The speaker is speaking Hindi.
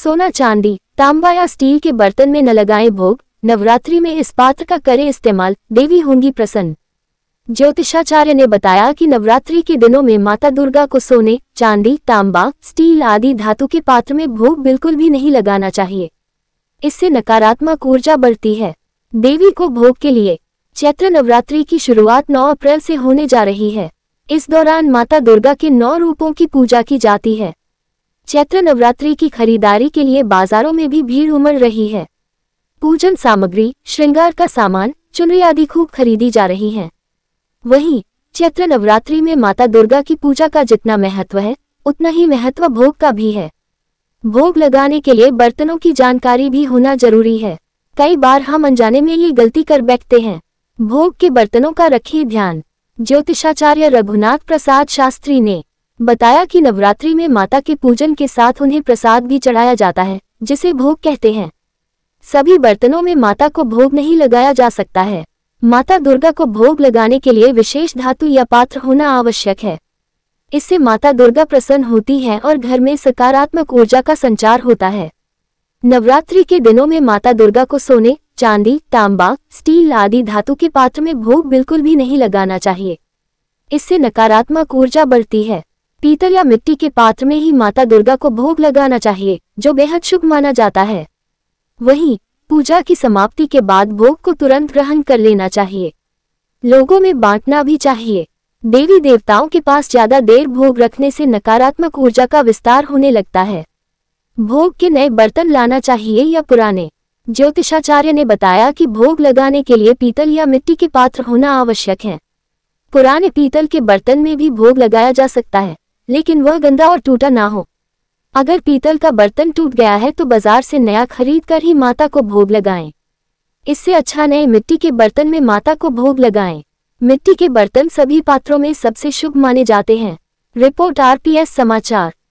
सोना चांदी तांबा या स्टील के बर्तन में न लगाएं भोग नवरात्रि में इस पात्र का करें इस्तेमाल देवी होंगी प्रसन्न ज्योतिषाचार्य ने बताया कि नवरात्रि के दिनों में माता दुर्गा को सोने चांदी तांबा स्टील आदि धातु के पात्र में भोग बिल्कुल भी नहीं लगाना चाहिए इससे नकारात्मक ऊर्जा बढ़ती है देवी को भोग के लिए चैत्र नवरात्रि की शुरुआत 9 अप्रैल से होने जा रही है इस दौरान माता दुर्गा के नौ रूपों की पूजा की जाती है चैत्र नवरात्रि की खरीदारी के लिए बाजारों में भी भीड़ उमड़ रही है पूजन सामग्री श्रृंगार का सामान चुनरी आदि खूब खरीदी जा रही हैं वहीं चैत्र नवरात्रि में माता दुर्गा की पूजा का जितना महत्व है उतना ही महत्व भोग का भी है भोग लगाने के लिए बर्तनों की जानकारी भी होना जरूरी है कई बार हम अनजाने में ये गलती कर बैठते हैं भोग के बर्तनों का रखिए ध्यान ज्योतिषाचार्य रघुनाथ प्रसाद शास्त्री ने बताया कि नवरात्रि में माता के पूजन के साथ उन्हें प्रसाद भी चढ़ाया जाता है जिसे भोग कहते हैं सभी बर्तनों में माता को भोग नहीं लगाया जा सकता है माता दुर्गा को भोग लगाने के लिए विशेष धातु या पात्र होना आवश्यक है इससे माता दुर्गा प्रसन्न होती है और घर में सकारात्मक ऊर्जा का संचार होता है नवरात्रि के दिनों में माता दुर्गा को सोने चांदी तांबा स्टील आदि धातु के पात्र में भोग बिल्कुल भी नहीं लगाना चाहिए इससे नकारात्मक ऊर्जा बढ़ती है पीतल या मिट्टी के पात्र में ही माता दुर्गा को भोग लगाना चाहिए जो बेहद शुभ माना जाता है वहीं पूजा की समाप्ति के बाद भोग को तुरंत ग्रहण कर लेना चाहिए लोगों में बांटना भी चाहिए देवी देवताओं के पास ज्यादा देर भोग रखने से नकारात्मक ऊर्जा का विस्तार होने लगता है भोग के नए बर्तन लाना चाहिए या पुराने ज्योतिषाचार्य ने बताया कि भोग लगाने के लिए पीतल या मिट्टी के पात्र होना आवश्यक है पुराने पीतल के बर्तन में भी भोग लगाया जा सकता है लेकिन वह गंदा और टूटा ना हो अगर पीतल का बर्तन टूट गया है तो बाजार से नया खरीद कर ही माता को भोग लगाएं। इससे अच्छा नए मिट्टी के बर्तन में माता को भोग लगाएं। मिट्टी के बर्तन सभी पात्रों में सबसे शुभ माने जाते हैं रिपोर्ट आरपीएस समाचार